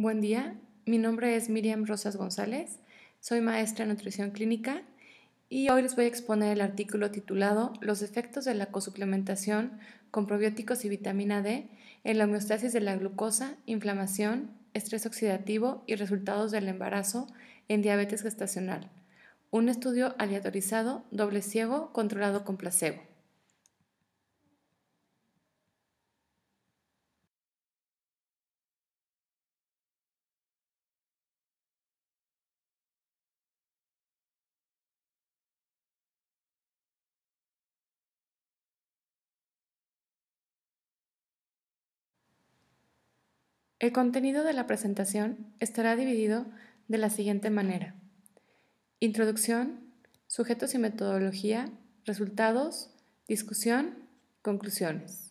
Buen día, mi nombre es Miriam Rosas González, soy maestra en nutrición clínica y hoy les voy a exponer el artículo titulado Los efectos de la cosuplementación con probióticos y vitamina D en la homeostasis de la glucosa, inflamación, estrés oxidativo y resultados del embarazo en diabetes gestacional. Un estudio aleatorizado, doble ciego, controlado con placebo. El contenido de la presentación estará dividido de la siguiente manera. Introducción, sujetos y metodología, resultados, discusión, conclusiones.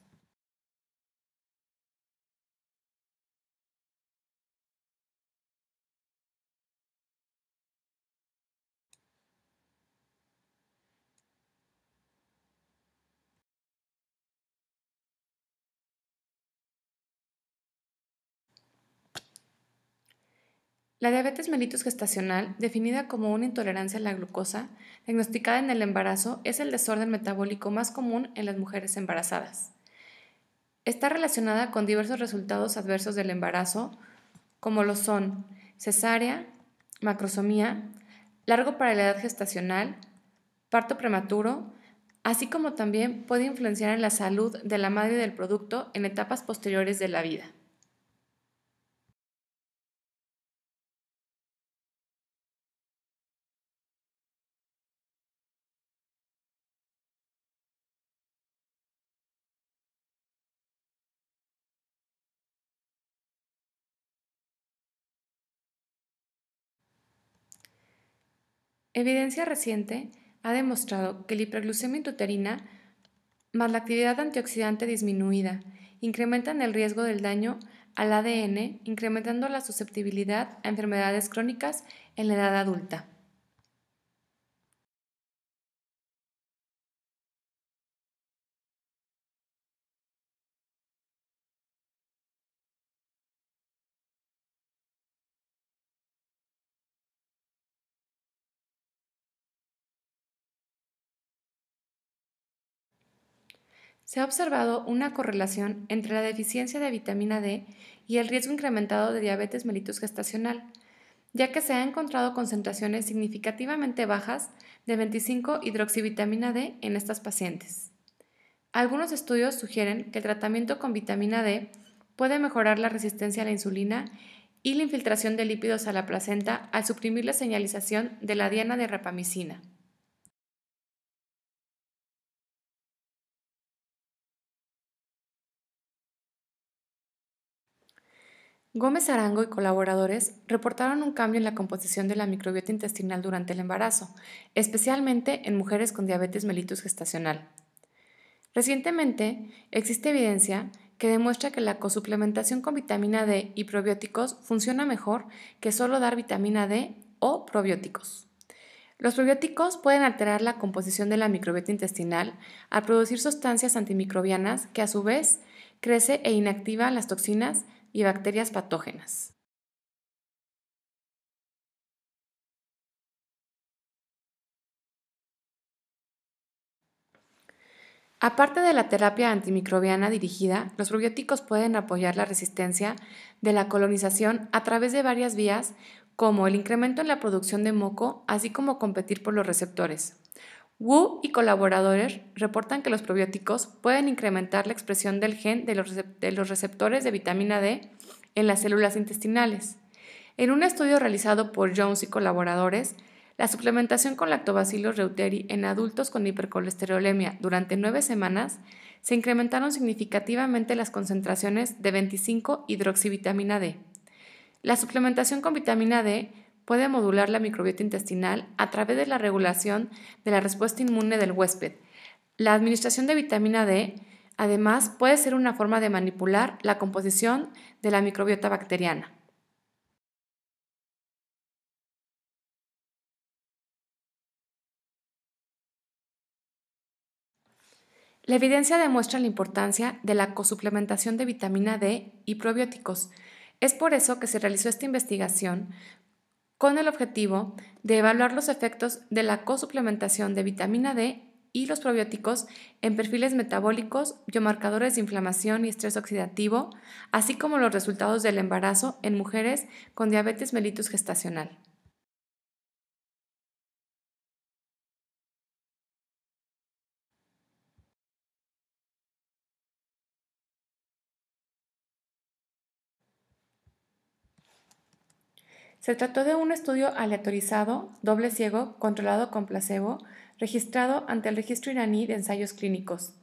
La diabetes mellitus gestacional, definida como una intolerancia a la glucosa, diagnosticada en el embarazo, es el desorden metabólico más común en las mujeres embarazadas. Está relacionada con diversos resultados adversos del embarazo, como lo son cesárea, macrosomía, largo para la edad gestacional, parto prematuro, así como también puede influenciar en la salud de la madre y del producto en etapas posteriores de la vida. Evidencia reciente ha demostrado que la hiperglucemia intrauterina más la actividad antioxidante disminuida incrementan el riesgo del daño al ADN, incrementando la susceptibilidad a enfermedades crónicas en la edad adulta. se ha observado una correlación entre la deficiencia de vitamina D y el riesgo incrementado de diabetes mellitus gestacional, ya que se han encontrado concentraciones significativamente bajas de 25 hidroxivitamina D en estas pacientes. Algunos estudios sugieren que el tratamiento con vitamina D puede mejorar la resistencia a la insulina y la infiltración de lípidos a la placenta al suprimir la señalización de la diana de rapamicina. Gómez Arango y colaboradores reportaron un cambio en la composición de la microbiota intestinal durante el embarazo, especialmente en mujeres con diabetes mellitus gestacional. Recientemente, existe evidencia que demuestra que la cosuplementación con vitamina D y probióticos funciona mejor que solo dar vitamina D o probióticos. Los probióticos pueden alterar la composición de la microbiota intestinal al producir sustancias antimicrobianas que a su vez crece e inactiva las toxinas y bacterias patógenas. Aparte de la terapia antimicrobiana dirigida, los probióticos pueden apoyar la resistencia de la colonización a través de varias vías, como el incremento en la producción de moco, así como competir por los receptores. Wu y colaboradores reportan que los probióticos pueden incrementar la expresión del gen de los, receptores de vitamina D en las células intestinales. En un estudio realizado por Jones y colaboradores, la suplementación con lactobacillus reuteri en adultos con hipercolesterolemia durante nueve semanas se incrementaron significativamente las concentraciones de 25 hidroxivitamina D. La suplementación con vitamina D puede modular la microbiota intestinal a través de la regulación de la respuesta inmune del huésped. La administración de vitamina D además puede ser una forma de manipular la composición de la microbiota bacteriana. La evidencia demuestra la importancia de la cosuplementación de vitamina D y probióticos. Es por eso que se realizó esta investigación con el objetivo de evaluar los efectos de la cosuplementación de vitamina D y los probióticos en perfiles metabólicos, biomarcadores de inflamación y estrés oxidativo, así como los resultados del embarazo en mujeres con diabetes mellitus gestacional. Se trató de un estudio aleatorizado, doble ciego, controlado con placebo, registrado ante el Registro Iraní de Ensayos Clínicos.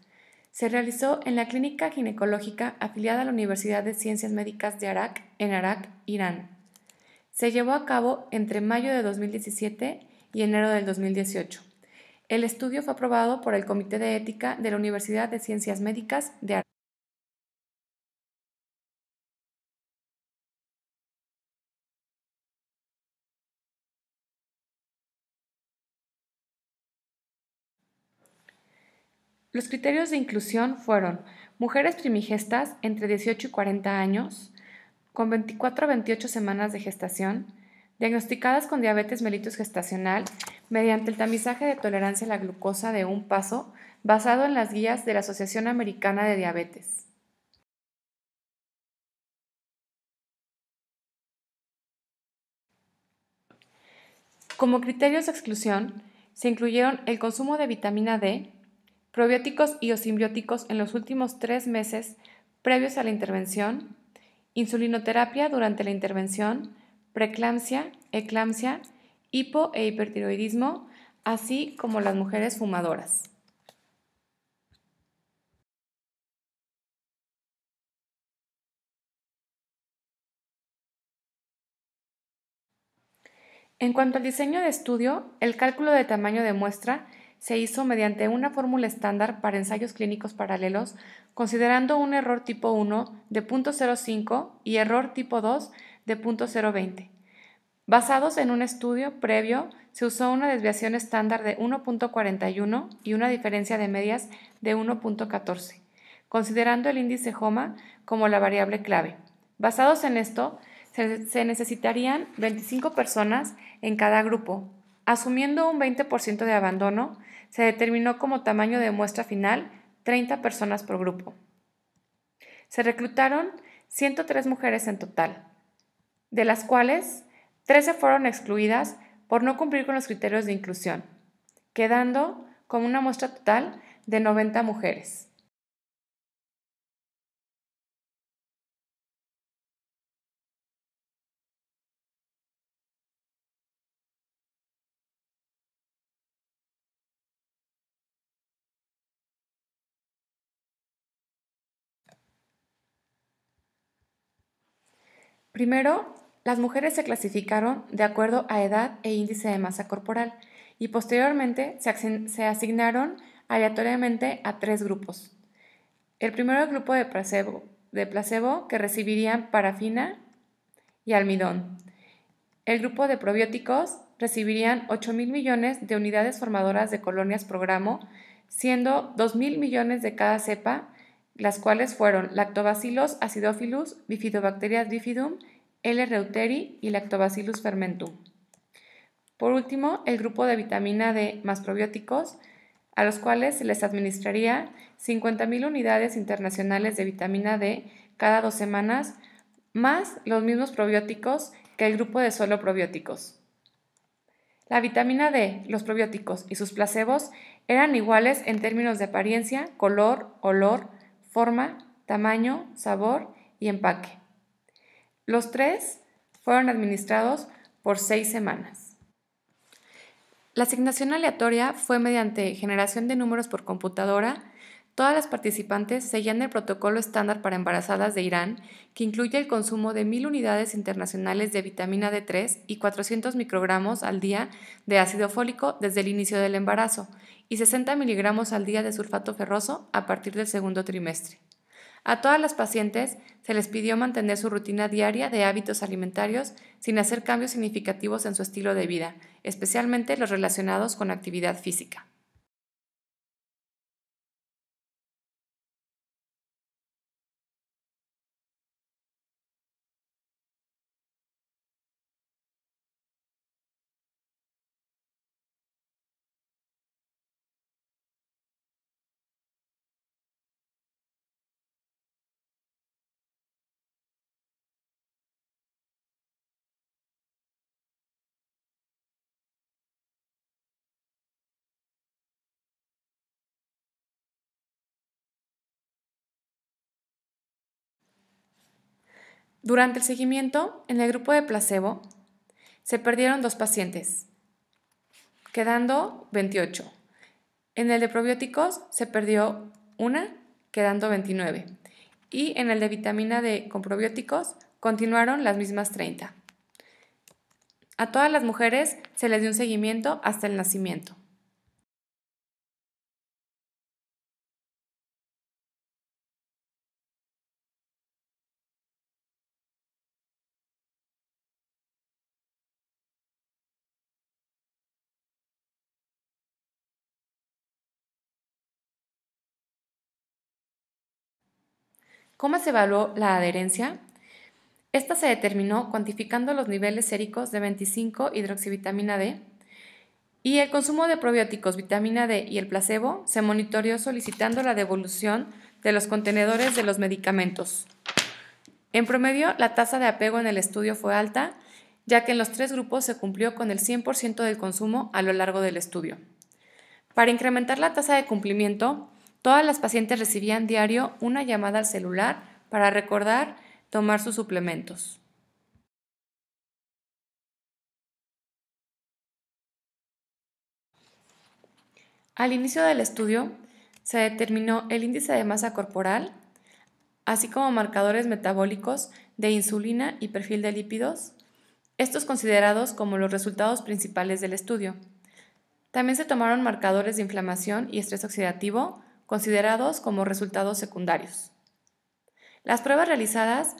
Se realizó en la Clínica Ginecológica afiliada a la Universidad de Ciencias Médicas de Arak, en Arak, Irán. Se llevó a cabo entre mayo de 2017 y enero del 2018. El estudio fue aprobado por el Comité de Ética de la Universidad de Ciencias Médicas de Arak. Los criterios de inclusión fueron mujeres primigestas entre 18 y 40 años, con 24 a 28 semanas de gestación, diagnosticadas con diabetes mellitus gestacional mediante el tamizaje de tolerancia a la glucosa de un paso basado en las guías de la Asociación Americana de Diabetes. Como criterios de exclusión, se incluyeron el consumo de vitamina D, probióticos y o simbióticos en los últimos tres meses previos a la intervención, insulinoterapia durante la intervención, preeclampsia, eclampsia, hipo e hipertiroidismo, así como las mujeres fumadoras. En cuanto al diseño de estudio, el cálculo de tamaño de muestra se hizo mediante una fórmula estándar para ensayos clínicos paralelos, considerando un error tipo 1 de 0.05 y error tipo 2 de 0.020. Basados en un estudio previo, se usó una desviación estándar de 1.41 y una diferencia de medias de 1.14, considerando el índice HOMA como la variable clave. Basados en esto, se necesitarían 25 personas en cada grupo, asumiendo un 20% de abandono, se determinó como tamaño de muestra final 30 personas por grupo. Se reclutaron 103 mujeres en total, de las cuales 13 fueron excluidas por no cumplir con los criterios de inclusión, quedando con una muestra total de 90 mujeres. Primero, las mujeres se clasificaron de acuerdo a edad e índice de masa corporal y posteriormente se asignaron aleatoriamente a tres grupos. El primero el grupo de placebo, de placebo que recibirían parafina y almidón. El grupo de probióticos recibirían 8 mil millones de unidades formadoras de colonias programo, siendo 2 mil millones de cada cepa las cuales fueron Lactobacillus acidophilus, Bifidobacterias bifidum, L. reuteri y Lactobacillus fermentum. Por último, el grupo de vitamina D más probióticos, a los cuales se les administraría 50.000 unidades internacionales de vitamina D cada dos semanas, más los mismos probióticos que el grupo de solo probióticos. La vitamina D, los probióticos y sus placebos eran iguales en términos de apariencia, color, olor, forma, tamaño, sabor y empaque. Los tres fueron administrados por seis semanas. La asignación aleatoria fue mediante generación de números por computadora Todas las participantes seguían el protocolo estándar para embarazadas de Irán, que incluye el consumo de 1.000 unidades internacionales de vitamina D3 y 400 microgramos al día de ácido fólico desde el inicio del embarazo y 60 miligramos al día de sulfato ferroso a partir del segundo trimestre. A todas las pacientes se les pidió mantener su rutina diaria de hábitos alimentarios sin hacer cambios significativos en su estilo de vida, especialmente los relacionados con actividad física. Durante el seguimiento, en el grupo de placebo, se perdieron dos pacientes, quedando 28. En el de probióticos se perdió una, quedando 29. Y en el de vitamina D con probióticos continuaron las mismas 30. A todas las mujeres se les dio un seguimiento hasta el nacimiento. ¿Cómo se evaluó la adherencia? Esta se determinó cuantificando los niveles séricos de 25 hidroxivitamina D y el consumo de probióticos, vitamina D y el placebo se monitoreó solicitando la devolución de los contenedores de los medicamentos. En promedio, la tasa de apego en el estudio fue alta, ya que en los tres grupos se cumplió con el 100% del consumo a lo largo del estudio. Para incrementar la tasa de cumplimiento, Todas las pacientes recibían diario una llamada al celular para recordar tomar sus suplementos. Al inicio del estudio se determinó el índice de masa corporal, así como marcadores metabólicos de insulina y perfil de lípidos, estos considerados como los resultados principales del estudio. También se tomaron marcadores de inflamación y estrés oxidativo, considerados como resultados secundarios. Las pruebas realizadas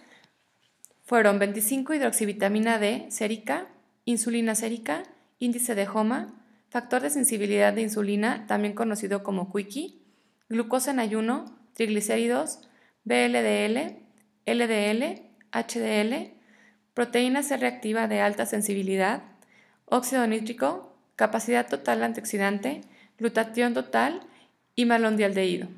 fueron 25 hidroxivitamina D sérica, insulina sérica, índice de HOMA, factor de sensibilidad de insulina, también conocido como quiki glucosa en ayuno, triglicéridos, BLDL, LDL, HDL, proteína C reactiva de alta sensibilidad, óxido nítrico, capacidad total antioxidante, glutatión total y malón de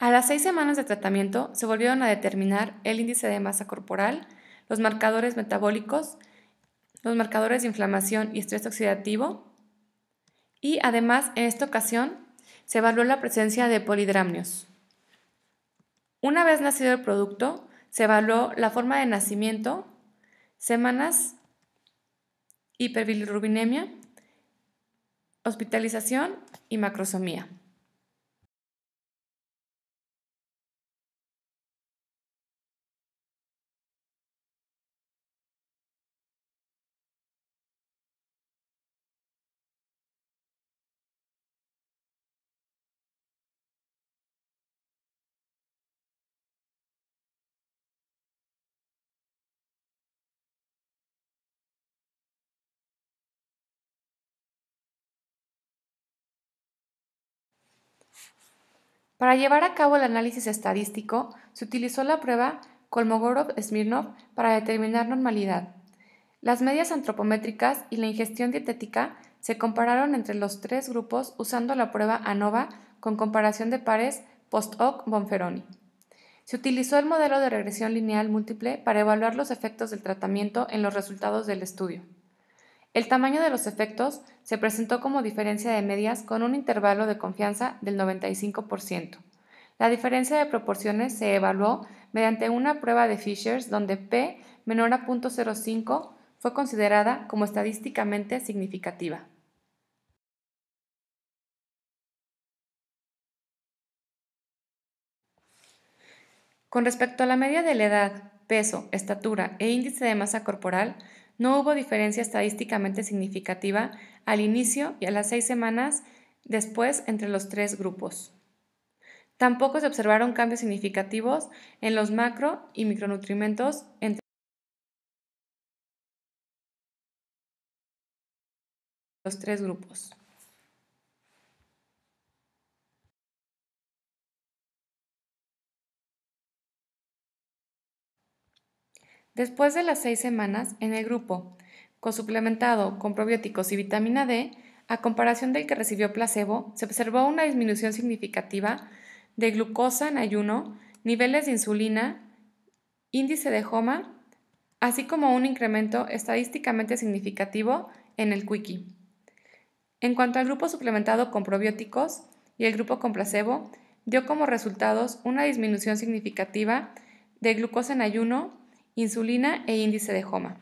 A las seis semanas de tratamiento se volvieron a determinar el índice de masa corporal, los marcadores metabólicos, los marcadores de inflamación y estrés oxidativo y además en esta ocasión se evaluó la presencia de polidramnios. Una vez nacido el producto, se evaluó la forma de nacimiento, semanas, hiperbilirrubinemia hospitalización y macrosomía. Para llevar a cabo el análisis estadístico, se utilizó la prueba Kolmogorov-Smirnov para determinar normalidad. Las medias antropométricas y la ingestión dietética se compararon entre los tres grupos usando la prueba ANOVA con comparación de pares post-hoc-Bonferroni. Se utilizó el modelo de regresión lineal múltiple para evaluar los efectos del tratamiento en los resultados del estudio. El tamaño de los efectos se presentó como diferencia de medias con un intervalo de confianza del 95%. La diferencia de proporciones se evaluó mediante una prueba de Fishers donde P menor a 0.05 fue considerada como estadísticamente significativa. Con respecto a la media de la edad, peso, estatura e índice de masa corporal, no hubo diferencia estadísticamente significativa al inicio y a las seis semanas después entre los tres grupos. Tampoco se observaron cambios significativos en los macro y micronutrimentos entre los tres grupos. Después de las seis semanas, en el grupo cosuplementado con probióticos y vitamina D, a comparación del que recibió placebo, se observó una disminución significativa de glucosa en ayuno, niveles de insulina, índice de HOMA, así como un incremento estadísticamente significativo en el Quiki. En cuanto al grupo suplementado con probióticos y el grupo con placebo, dio como resultados una disminución significativa de glucosa en ayuno, insulina e índice de HOMA.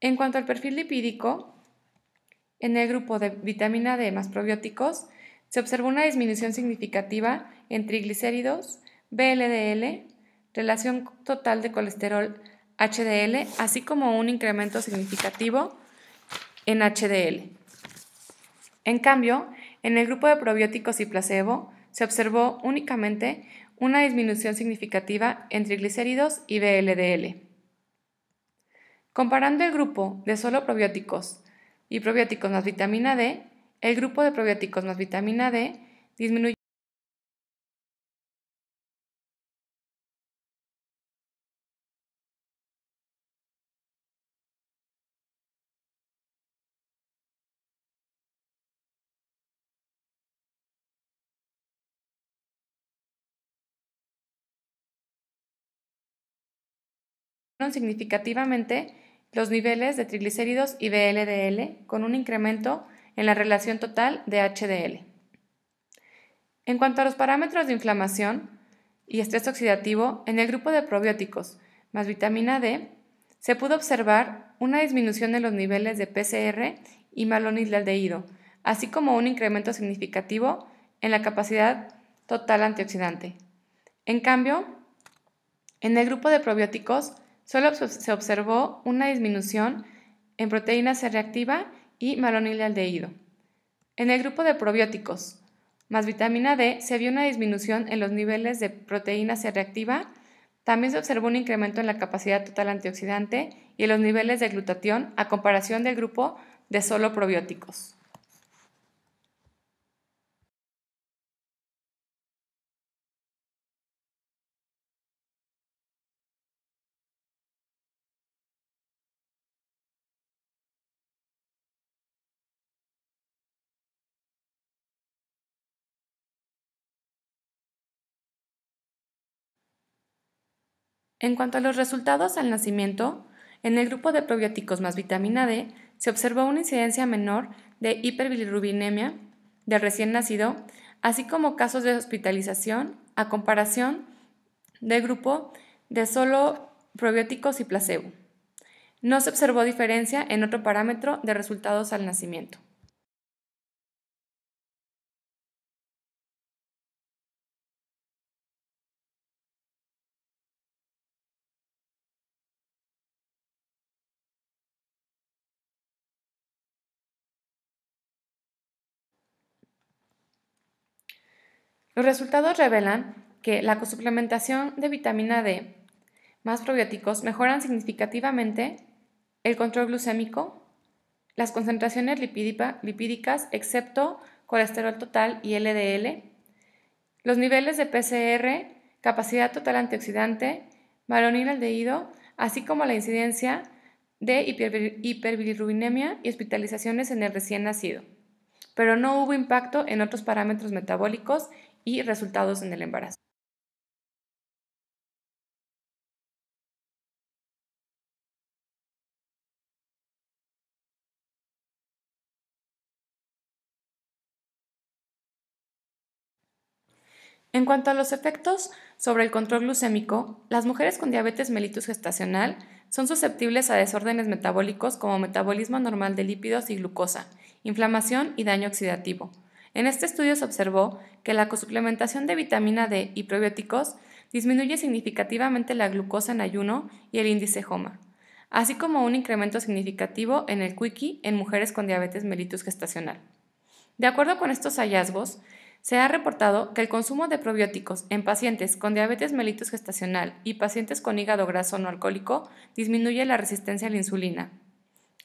En cuanto al perfil lipídico, en el grupo de vitamina D más probióticos, se observó una disminución significativa en triglicéridos, BLDL, relación total de colesterol HDL, así como un incremento significativo en HDL. En cambio, en el grupo de probióticos y placebo se observó únicamente una disminución significativa en triglicéridos y BLDL. Comparando el grupo de solo probióticos y probióticos más vitamina D, el grupo de probióticos más vitamina D disminuye significativamente los niveles de triglicéridos y LDL, con un incremento en la relación total de HDL. En cuanto a los parámetros de inflamación y estrés oxidativo, en el grupo de probióticos más vitamina D, se pudo observar una disminución en los niveles de PCR y malonilaldehído, así como un incremento significativo en la capacidad total antioxidante. En cambio, en el grupo de probióticos solo se observó una disminución en proteína C reactiva y malonilaldehído. En el grupo de probióticos, más vitamina D, se vio una disminución en los niveles de proteína C reactiva, también se observó un incremento en la capacidad total antioxidante y en los niveles de glutatión a comparación del grupo de solo probióticos. En cuanto a los resultados al nacimiento, en el grupo de probióticos más vitamina D se observó una incidencia menor de hiperbilirrubinemia del recién nacido, así como casos de hospitalización a comparación del grupo de solo probióticos y placebo. No se observó diferencia en otro parámetro de resultados al nacimiento. Los resultados revelan que la suplementación de vitamina D más probióticos mejoran significativamente el control glucémico, las concentraciones lipídicas, excepto colesterol total y LDL, los niveles de PCR, capacidad total antioxidante, aldehído, así como la incidencia de hiperbilirrubinemia y hospitalizaciones en el recién nacido. Pero no hubo impacto en otros parámetros metabólicos y resultados en el embarazo. En cuanto a los efectos sobre el control glucémico, las mujeres con diabetes mellitus gestacional son susceptibles a desórdenes metabólicos como metabolismo normal de lípidos y glucosa, inflamación y daño oxidativo. En este estudio se observó que la suplementación de vitamina D y probióticos disminuye significativamente la glucosa en ayuno y el índice HOMA, así como un incremento significativo en el QUICKI en mujeres con diabetes mellitus gestacional. De acuerdo con estos hallazgos, se ha reportado que el consumo de probióticos en pacientes con diabetes mellitus gestacional y pacientes con hígado graso no alcohólico disminuye la resistencia a la insulina.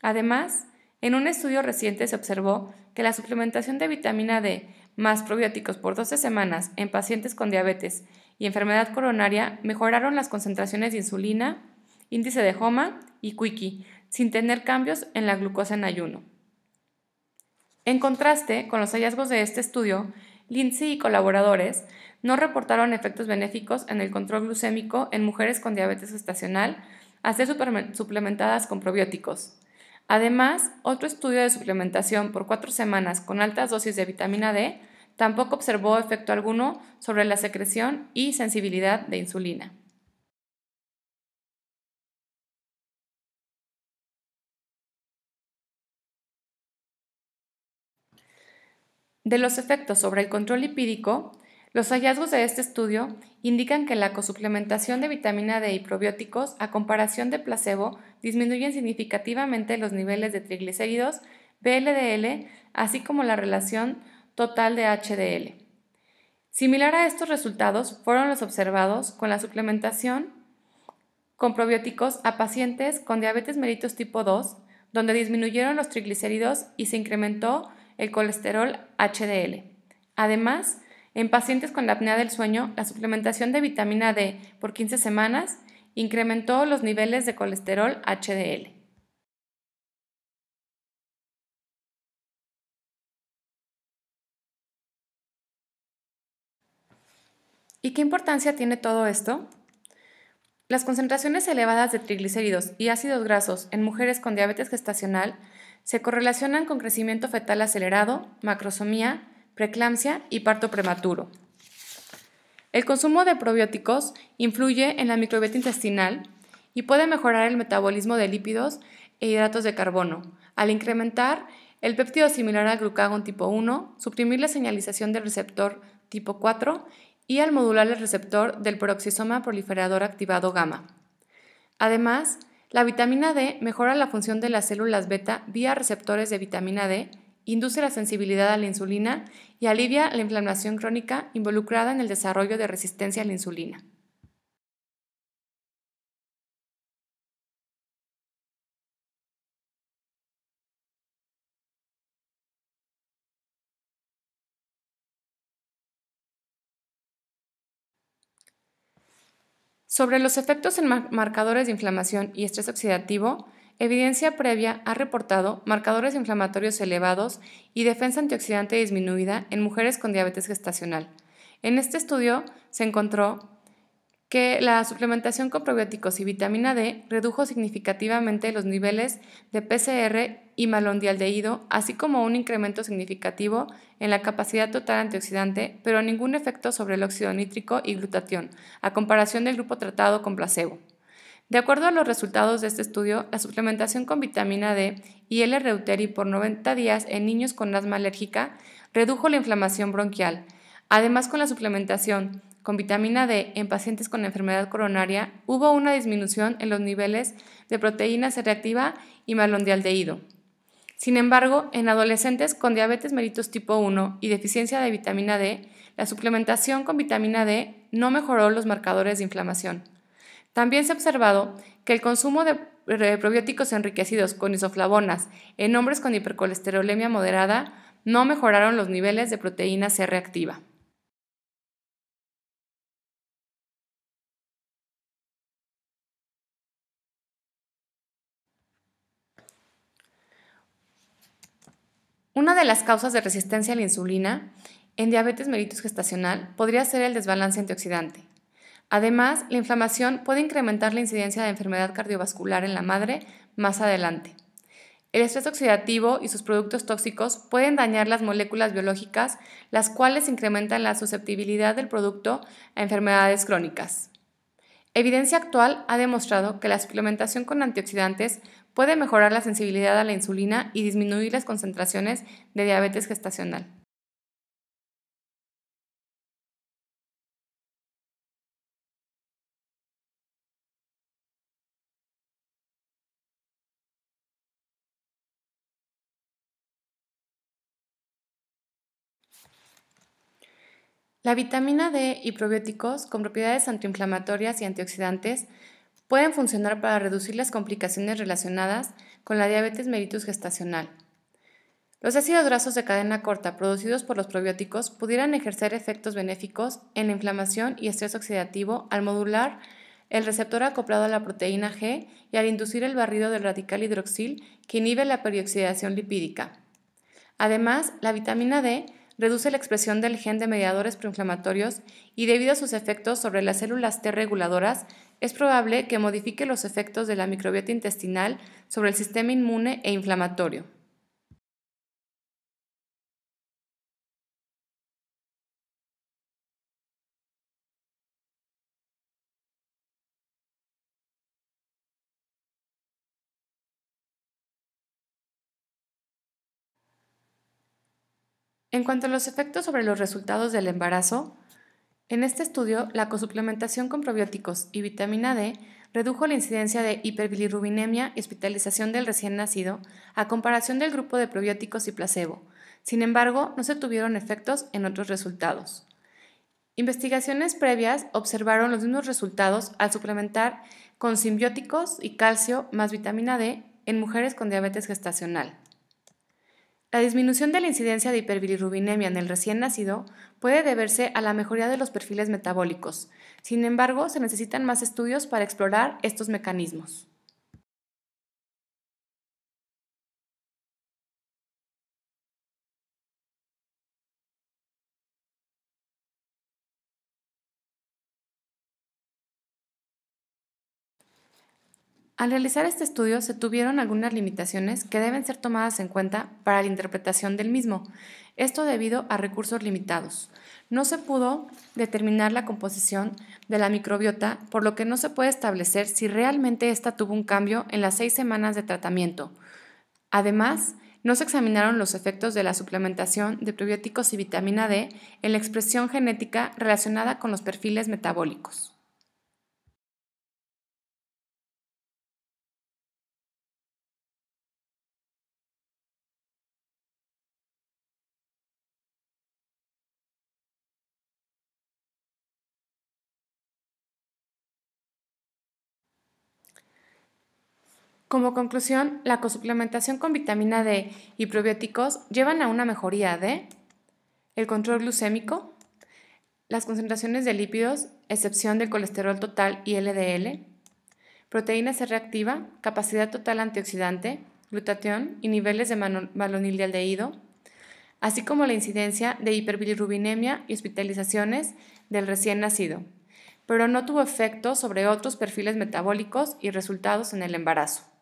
Además, en un estudio reciente se observó que la suplementación de vitamina D más probióticos por 12 semanas en pacientes con diabetes y enfermedad coronaria mejoraron las concentraciones de insulina, índice de HOMA y Quiqui sin tener cambios en la glucosa en ayuno. En contraste con los hallazgos de este estudio, Lindsay y colaboradores no reportaron efectos benéficos en el control glucémico en mujeres con diabetes gestacional a ser suplementadas con probióticos. Además, otro estudio de suplementación por cuatro semanas con altas dosis de vitamina D tampoco observó efecto alguno sobre la secreción y sensibilidad de insulina. De los efectos sobre el control lipídico, los hallazgos de este estudio indican que la cosuplementación de vitamina D y probióticos a comparación de placebo disminuyen significativamente los niveles de triglicéridos, BLDL, así como la relación total de HDL. Similar a estos resultados fueron los observados con la suplementación con probióticos a pacientes con diabetes mellitus tipo 2, donde disminuyeron los triglicéridos y se incrementó el colesterol HDL. Además, en pacientes con la apnea del sueño, la suplementación de vitamina D por 15 semanas incrementó los niveles de colesterol HDL. ¿Y qué importancia tiene todo esto? Las concentraciones elevadas de triglicéridos y ácidos grasos en mujeres con diabetes gestacional se correlacionan con crecimiento fetal acelerado, macrosomía, preclampsia y parto prematuro. El consumo de probióticos influye en la microbiota intestinal y puede mejorar el metabolismo de lípidos e hidratos de carbono, al incrementar el péptido similar al glucagón tipo 1, suprimir la señalización del receptor tipo 4 y al modular el receptor del peroxisoma proliferador activado gamma. Además, la vitamina D mejora la función de las células beta vía receptores de vitamina D induce la sensibilidad a la insulina y alivia la inflamación crónica involucrada en el desarrollo de resistencia a la insulina. Sobre los efectos en marcadores de inflamación y estrés oxidativo, evidencia previa ha reportado marcadores inflamatorios elevados y defensa antioxidante disminuida en mujeres con diabetes gestacional. En este estudio se encontró que la suplementación con probióticos y vitamina D redujo significativamente los niveles de PCR y malondialdehído, así como un incremento significativo en la capacidad total antioxidante, pero ningún efecto sobre el óxido nítrico y glutatión, a comparación del grupo tratado con placebo. De acuerdo a los resultados de este estudio, la suplementación con vitamina D y L-reuteri por 90 días en niños con asma alérgica redujo la inflamación bronquial. Además, con la suplementación con vitamina D en pacientes con enfermedad coronaria, hubo una disminución en los niveles de proteína C reactiva y malondialdehído. Sin embargo, en adolescentes con diabetes mellitus tipo 1 y deficiencia de vitamina D, la suplementación con vitamina D no mejoró los marcadores de inflamación. También se ha observado que el consumo de eh, probióticos enriquecidos con isoflavonas en hombres con hipercolesterolemia moderada no mejoraron los niveles de proteína C reactiva. Una de las causas de resistencia a la insulina en diabetes mellitus gestacional podría ser el desbalance antioxidante, Además, la inflamación puede incrementar la incidencia de enfermedad cardiovascular en la madre más adelante. El estrés oxidativo y sus productos tóxicos pueden dañar las moléculas biológicas, las cuales incrementan la susceptibilidad del producto a enfermedades crónicas. Evidencia actual ha demostrado que la suplementación con antioxidantes puede mejorar la sensibilidad a la insulina y disminuir las concentraciones de diabetes gestacional. La vitamina D y probióticos con propiedades antiinflamatorias y antioxidantes pueden funcionar para reducir las complicaciones relacionadas con la diabetes mellitus gestacional. Los ácidos grasos de cadena corta producidos por los probióticos pudieran ejercer efectos benéficos en la inflamación y estrés oxidativo al modular el receptor acoplado a la proteína G y al inducir el barrido del radical hidroxil que inhibe la perioxidación lipídica. Además, la vitamina D reduce la expresión del gen de mediadores proinflamatorios y debido a sus efectos sobre las células T reguladoras, es probable que modifique los efectos de la microbiota intestinal sobre el sistema inmune e inflamatorio. En cuanto a los efectos sobre los resultados del embarazo, en este estudio, la cosuplementación con probióticos y vitamina D redujo la incidencia de hiperbilirrubinemia y hospitalización del recién nacido a comparación del grupo de probióticos y placebo. Sin embargo, no se tuvieron efectos en otros resultados. Investigaciones previas observaron los mismos resultados al suplementar con simbióticos y calcio más vitamina D en mujeres con diabetes gestacional. La disminución de la incidencia de hiperbilirrubinemia en el recién nacido puede deberse a la mejoría de los perfiles metabólicos. Sin embargo, se necesitan más estudios para explorar estos mecanismos. Al realizar este estudio se tuvieron algunas limitaciones que deben ser tomadas en cuenta para la interpretación del mismo, esto debido a recursos limitados. No se pudo determinar la composición de la microbiota, por lo que no se puede establecer si realmente ésta tuvo un cambio en las seis semanas de tratamiento. Además, no se examinaron los efectos de la suplementación de probióticos y vitamina D en la expresión genética relacionada con los perfiles metabólicos. Como conclusión, la cosuplementación con vitamina D y probióticos llevan a una mejoría de el control glucémico, las concentraciones de lípidos, excepción del colesterol total y LDL, proteína C reactiva, capacidad total antioxidante, glutatión y niveles de aldeído, así como la incidencia de hiperbilirrubinemia y hospitalizaciones del recién nacido, pero no tuvo efecto sobre otros perfiles metabólicos y resultados en el embarazo.